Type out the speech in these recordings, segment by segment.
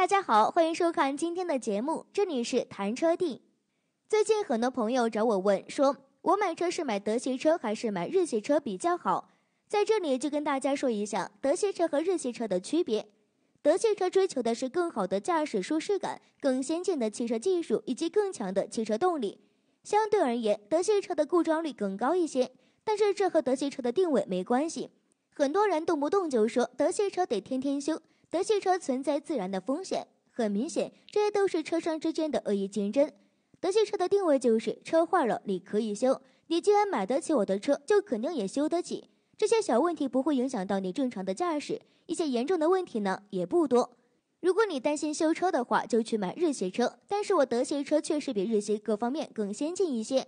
大家好，欢迎收看今天的节目，这里是谈车帝。最近很多朋友找我问，说我买车是买德系车还是买日系车比较好？在这里就跟大家说一下德系车和日系车的区别。德系车追求的是更好的驾驶舒适感、更先进的汽车技术以及更强的汽车动力。相对而言，德系车的故障率更高一些，但是这和德系车的定位没关系。很多人动不动就说德系车得天天修。德系车存在自燃的风险，很明显，这些都是车商之间的恶意竞争。德系车的定位就是车坏了你可以修，你既然买得起我的车，就肯定也修得起。这些小问题不会影响到你正常的驾驶，一些严重的问题呢也不多。如果你担心修车的话，就去买日系车。但是我德系车确实比日系各方面更先进一些。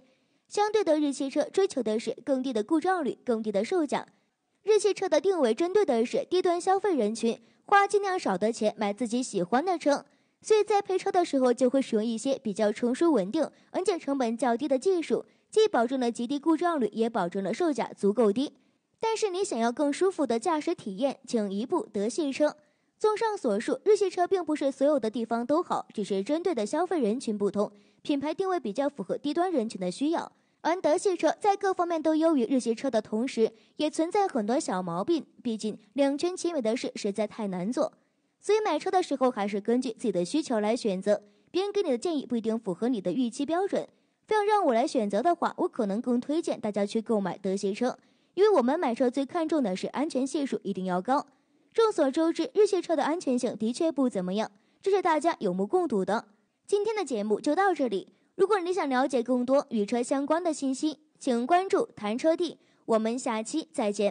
相对的，日系车追求的是更低的故障率、更低的售价。日系车的定位针对的是低端消费人群。花尽量少的钱买自己喜欢的车，所以在配车的时候就会使用一些比较成熟稳定，而且成本较低的技术，既保证了极低故障率，也保证了售价足够低。但是你想要更舒服的驾驶体验，请一步德系车。综上所述，日系车并不是所有的地方都好，只是针对的消费人群不同，品牌定位比较符合低端人群的需要。而德系车在各方面都优于日系车的同时，也存在很多小毛病。毕竟两全其美的事实在太难做，所以买车的时候还是根据自己的需求来选择。别人给你的建议不一定符合你的预期标准。非要让我来选择的话，我可能更推荐大家去购买德系车，因为我们买车最看重的是安全系数一定要高。众所周知，日系车的安全性的确不怎么样，这是大家有目共睹的。今天的节目就到这里。如果你想了解更多与车相关的信息，请关注“谈车帝”。我们下期再见。